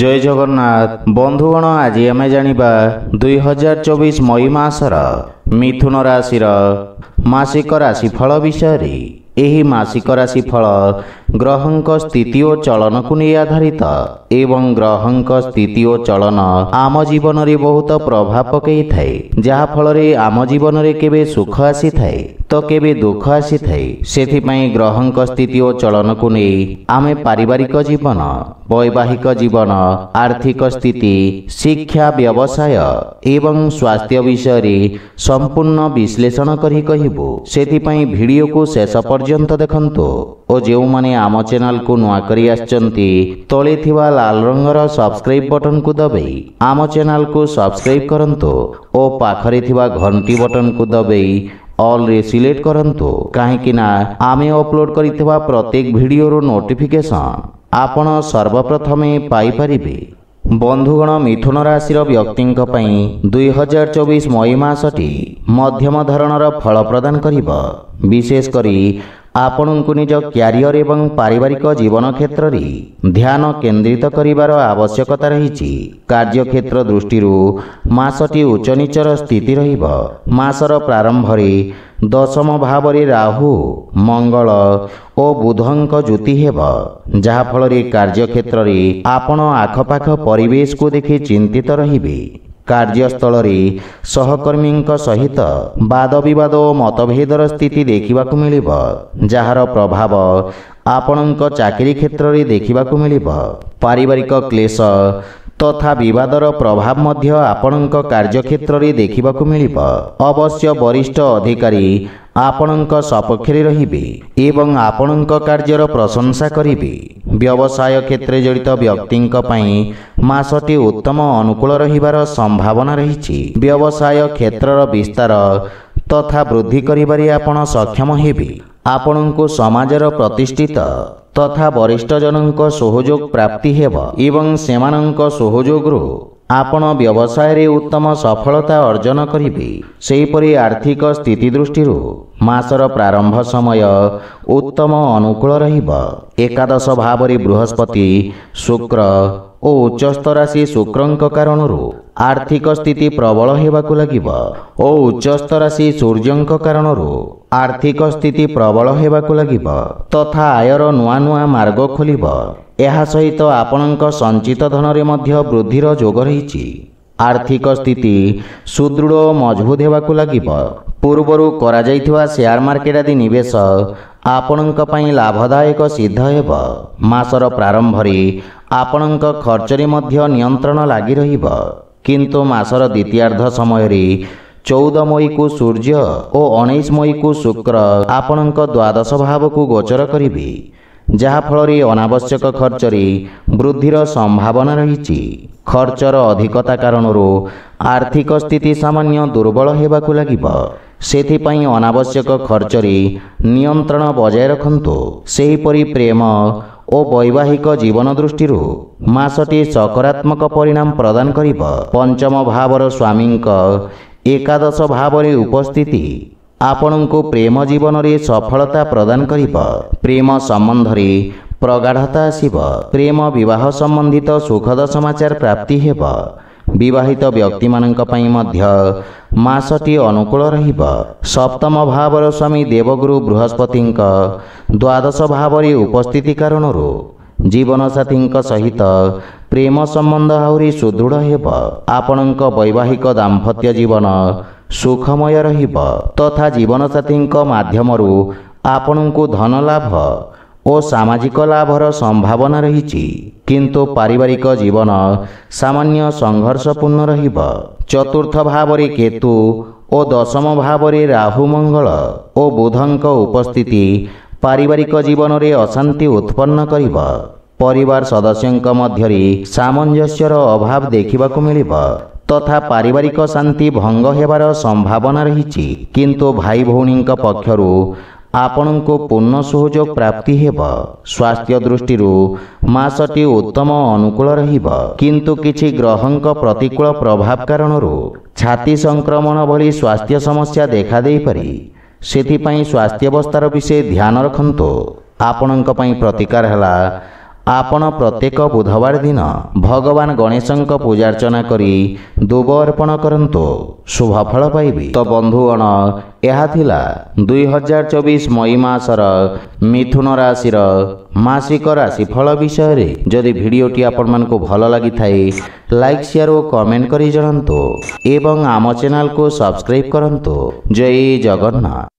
ଜୟ ଜଗନ୍ନାଥ ବନ୍ଧୁଗଣ ଆଜି ଆମେ ଜାଣିବା ଦୁଇହଜାର ଚବିଶ ମଇ ମାସର ମିଥୁନ ରାଶିର ମାସିକ ରାଶିଫଳ ବିଷୟରେ ଏହି ମାସିକ ରାଶିଫଳ ଗ୍ରହଙ୍କ ସ୍ଥିତି ଓ ଚଳନକୁ ନେଇ ଆଧାରିତ ଏବଂ ଗ୍ରହଙ୍କ ସ୍ଥିତି ଓ ଚଳନ ଆମ ଜୀବନରେ ବହୁତ ପ୍ରଭାବ ପକାଇଥାଏ ଯାହାଫଳରେ ଆମ ଜୀବନରେ କେବେ ସୁଖ ଆସିଥାଏ ତ କେବେ ଦୁଃଖ ଆସିଥାଏ ସେଥିପାଇଁ ଗ୍ରହଙ୍କ ସ୍ଥିତି ଓ ଚଳନକୁ ନେଇ ଆମେ ପାରିବାରିକ ଜୀବନ वैवाहिक जीवन आर्थिक स्थिति शिक्षा व्यवसाय एवं स्वास्थ्य विषयले सम्पूर्ण विश्लेषण गरिबुसै भिडियो शेष पर्न्तुने आम च्यानेको नसि त लाल रङर सब्सक्राइब बटनको दबै आम च्यानेको सब्सक्राइब गरु पाखर घन्टी बटनको दबै अल्रेसलेक्ट गरु काहीँक आमे अपलोड गरि प्रत्येक भिडियो नोटिफिकेसन ଆପଣ ସର୍ବପ୍ରଥମେ ପାଇପାରିବେ ବନ୍ଧୁଗଣ ମିଥୁନ ରାଶିର ବ୍ୟକ୍ତିଙ୍କ ପାଇଁ ଦୁଇହଜାର ଚବିଶ ମଇ ମାସଟି ମଧ୍ୟମ ଧରଣର ଫଳ ପ୍ରଦାନ କରିବ ବିଶେଷ କରି ଆପଣଙ୍କୁ ନିଜ କ୍ୟାରିୟର ଏବଂ ପାରିବାରିକ ଜୀବନ କ୍ଷେତ୍ରରେ ଧ୍ୟାନ କେନ୍ଦ୍ରିତ କରିବାର ଆବଶ୍ୟକତା ରହିଛି କାର୍ଯ୍ୟକ୍ଷେତ୍ର ଦୃଷ୍ଟିରୁ ମାସଟି ଉଚ୍ଚନୀଚର ସ୍ଥିତି ରହିବ ମାସର ପ୍ରାରମ୍ଭରେ ଦଶମ ଭାବରେ ରାହୁ ମଙ୍ଗଳ ଓ ବୁଧଙ୍କ ଜ୍ୟୁତି ହେବ ଯାହାଫଳରେ କାର୍ଯ୍ୟକ୍ଷେତ୍ରରେ ଆପଣ ଆଖପାଖ ପରିବେଶକୁ ଦେଖି ଚିନ୍ତିତ ରହିବେ କାର୍ଯ୍ୟସ୍ଥଳରେ ସହକର୍ମୀଙ୍କ ସହିତ ବାଦବିବାଦ ଓ ମତଭେଦର ସ୍ଥିତି ଦେଖିବାକୁ ମିଳିବ ଯାହାର ପ୍ରଭାବ ଆପଣଙ୍କ ଚାକିରି କ୍ଷେତ୍ରରେ ଦେଖିବାକୁ ମିଳିବ ପାରିବାରିକ କ୍ଲେଶ ତଥା ବିବାଦର ପ୍ରଭାବ ମଧ୍ୟ ଆପଣଙ୍କ କାର୍ଯ୍ୟକ୍ଷେତ୍ରରେ ଦେଖିବାକୁ ମିଳିବ ଅବଶ୍ୟ ବରିଷ୍ଠ ଅଧିକାରୀ ଆପଣଙ୍କ ସପକ୍ଷରେ ରହିବେ ଏବଂ ଆପଣଙ୍କ କାର୍ଯ୍ୟର ପ୍ରଶଂସା କରିବେ ବ୍ୟବସାୟ କ୍ଷେତ୍ରରେ ଜଡ଼ିତ ବ୍ୟକ୍ତିଙ୍କ ପାଇଁ ମାସଟି ଉତ୍ତମ ଅନୁକୂଳ ରହିବାର ସମ୍ଭାବନା ରହିଛି ବ୍ୟବସାୟ କ୍ଷେତ୍ରର ବିସ୍ତାର ତଥା ବୃଦ୍ଧି କରିବାରେ ଆପଣ ସକ୍ଷମ ହେବେ ଆପଣଙ୍କୁ ସମାଜର ପ୍ରତିଷ୍ଠିତ ତଥା ବରିଷ୍ଠ ଜଣଙ୍କ ସହଯୋଗ ପ୍ରାପ୍ତି ହେବ ଏବଂ ସେମାନଙ୍କ ସହଯୋଗରୁ ଆପଣ ବ୍ୟବସାୟରେ ଉତ୍ତମ ସଫଳତା ଅର୍ଜନ କରିବେ ସେହିପରି ଆର୍ଥିକ ସ୍ଥିତି ଦୃଷ୍ଟିରୁ ମାସର ପ୍ରାରମ୍ଭ ସମୟ ଉତ୍ତମ ଅନୁକୂଳ ରହିବ ଏକାଦଶ ଭାବରେ ବୃହସ୍ପତି ଶୁକ୍ର ଓ ଉଚ୍ଚସ୍ତରାଶି ଶୁକ୍ରଙ୍କ କାରଣରୁ ଆର୍ଥିକ ସ୍ଥିତି ପ୍ରବଳ ହେବାକୁ ଲାଗିବ ଓ ଉଚ୍ଚସ୍ତରାଶି ସୂର୍ଯ୍ୟଙ୍କ କାରଣରୁ ଆର୍ଥିକ ସ୍ଥିତି ପ୍ରବଳ ହେବାକୁ ଲାଗିବ ତଥା ଆୟର ନୂଆ ନୂଆ ମାର୍ଗ ଖୋଲିବ ଏହା ସହିତ ଆପଣଙ୍କ ସଞ୍ଚିତ ଧନରେ ମଧ୍ୟ ବୃଦ୍ଧିର ଯୋଗ ରହିଛି ଆର୍ଥିକ ସ୍ଥିତି ସୁଦୃଢ଼ ଓ ମଜବୁତ ହେବାକୁ ଲାଗିବ ପୂର୍ବରୁ କରାଯାଇଥିବା ସେୟାର ମାର୍କେଟ ଆଦି ନିବେଶ ଆପଣଙ୍କ ପାଇଁ ଲାଭଦାୟକ ସିଦ୍ଧ ହେବ ମାସର ପ୍ରାରମ୍ଭରେ ଆପଣଙ୍କ ଖର୍ଚ୍ଚରେ ମଧ୍ୟ ନିୟନ୍ତ୍ରଣ ଲାଗି ରହିବ କିନ୍ତୁ ମାସର ଦ୍ୱିତୀୟାର୍ଦ୍ଧ ସମୟରେ ଚଉଦ ମଇକୁ ସୂର୍ଯ୍ୟ ଓ ଉଣେଇଶ ମଇକୁ ଶୁକ୍ର ଆପଣଙ୍କ ଦ୍ୱାଦଶ ଭାବକୁ ଗୋଚର କରିବେ ଯାହାଫଳରେ ଅନାବଶ୍ୟକ ଖର୍ଚ୍ଚରେ ବୃଦ୍ଧିର ସମ୍ଭାବନା ରହିଛି ଖର୍ଚ୍ଚର ଅଧିକତା କାରଣରୁ ଆର୍ଥିକ ସ୍ଥିତି ସାମାନ୍ୟ ଦୁର୍ବଳ ହେବାକୁ ଲାଗିବ ସେଥିପାଇଁ ଅନାବଶ୍ୟକ ଖର୍ଚ୍ଚରେ ନିୟନ୍ତ୍ରଣ ବଜାୟ ରଖନ୍ତୁ ସେହିପରି ପ୍ରେମ ଓ ବୈବାହିକ ଜୀବନ ଦୃଷ୍ଟିରୁ ମାସଟି ସକାରାତ୍ମକ ପରିଣାମ ପ୍ରଦାନ କରିବ ପଞ୍ଚମ ଭାବର ସ୍ୱାମୀଙ୍କ ଏକାଦଶ ଭାବରେ ଉପସ୍ଥିତି ଆପଣଙ୍କୁ ପ୍ରେମ ଜୀବନରେ ସଫଳତା ପ୍ରଦାନ କରିବ ପ୍ରେମ ସମ୍ବନ୍ଧରେ ପ୍ରଗାଢ଼ତା ଆସିବ ପ୍ରେମ ବିବାହ ସମ୍ବନ୍ଧିତ ସୁଖଦ ସମାଚାର ପ୍ରାପ୍ତି ହେବ ବିବାହିତ ବ୍ୟକ୍ତିମାନଙ୍କ ପାଇଁ ମଧ୍ୟ ମାସଟି ଅନୁକୂଳ ରହିବ ସପ୍ତମ ଭାବର ସ୍ୱାମୀ ଦେବଗୁରୁ ବୃହସ୍ପତିଙ୍କ ଦ୍ୱାଦଶ ଭାବରେ ଉପସ୍ଥିତି କାରଣରୁ ଜୀବନସାଥୀଙ୍କ ସହିତ ପ୍ରେମ ସମ୍ବନ୍ଧ ଆହୁରି ସୁଦୃଢ଼ ହେବ ଆପଣଙ୍କ ବୈବାହିକ ଦାମ୍ପତ୍ୟ ଜୀବନ ସୁଖମୟ ରହିବ ତଥା ଜୀବନସାଥୀଙ୍କ ମାଧ୍ୟମରୁ ଆପଣଙ୍କୁ ଧନ ଲାଭ ଓ ସାମାଜିକ ଲାଭର ସମ୍ଭାବନା ରହିଛି କିନ୍ତୁ ପାରିବାରିକ ଜୀବନ ସାମାନ୍ୟ ସଂଘର୍ଷପୂର୍ଣ୍ଣ ରହିବ ଚତୁର୍ଥ ଭାବରେ କେତୁ ଓ ଦଶମ ଭାବରେ ରାହୁ ମଙ୍ଗଳ ଓ ବୁଧଙ୍କ ଉପସ୍ଥିତି ପାରିବାରିକ ଜୀବନରେ ଅଶାନ୍ତି ଉତ୍ପନ୍ନ କରିବ ପରିବାର ସଦସ୍ୟଙ୍କ ମଧ୍ୟରେ ସାମଞ୍ଜସ୍ୟର ଅଭାବ ଦେଖିବାକୁ ମିଳିବ ତଥା ପାରିବାରିକ ଶାନ୍ତି ଭଙ୍ଗ ହେବାର ସମ୍ଭାବନା ରହିଛି କିନ୍ତୁ ଭାଇ ଭଉଣୀଙ୍କ ପକ୍ଷରୁ ଆପଣଙ୍କୁ ପୂର୍ଣ୍ଣ ସହଯୋଗ ପ୍ରାପ୍ତି ହେବ ସ୍ୱାସ୍ଥ୍ୟ ଦୃଷ୍ଟିରୁ ମାସଟି ଉତ୍ତମ ଅନୁକୂଳ ରହିବ କିନ୍ତୁ କିଛି ଗ୍ରହଙ୍କ ପ୍ରତିକୂଳ ପ୍ରଭାବ କାରଣରୁ ଛାତି ସଂକ୍ରମଣ ଭଳି ସ୍ୱାସ୍ଥ୍ୟ ସମସ୍ୟା ଦେଖାଦେଇପାରେ ସେଥିପାଇଁ ସ୍ୱାସ୍ଥ୍ୟବସ୍ଥାର ବିଷୟ ଧ୍ୟାନ ରଖନ୍ତୁ ଆପଣଙ୍କ ପାଇଁ ପ୍ରତିକାର ହେଲା ଆପଣ ପ୍ରତ୍ୟେକ ବୁଧବାର ଦିନ ଭଗବାନ ଗଣେଶଙ୍କ ପୂଜାର୍ଚ୍ଚନା କରି ଦୁବ ଅର୍ପଣ କରନ୍ତୁ ଶୁଭଫଳ ପାଇବି ତ ବନ୍ଧୁଗଣ ଏହା ଥିଲା ଦୁଇହଜାର ଚବିଶ ମଇ ମାସର ମିଥୁନ ରାଶିର ମାସିକ ରାଶିଫଳ ବିଷୟରେ ଯଦି ଭିଡ଼ିଓଟି ଆପଣମାନଙ୍କୁ ଭଲ ଲାଗିଥାଏ ଲାଇକ୍ ସେୟାର ଓ କମେଣ୍ଟ କରି ଜଣାନ୍ତୁ ଏବଂ ଆମ ଚ୍ୟାନେଲକୁ ସବସ୍କ୍ରାଇବ୍ କରନ୍ତୁ ଜୟ ଜଗନ୍ନାଥ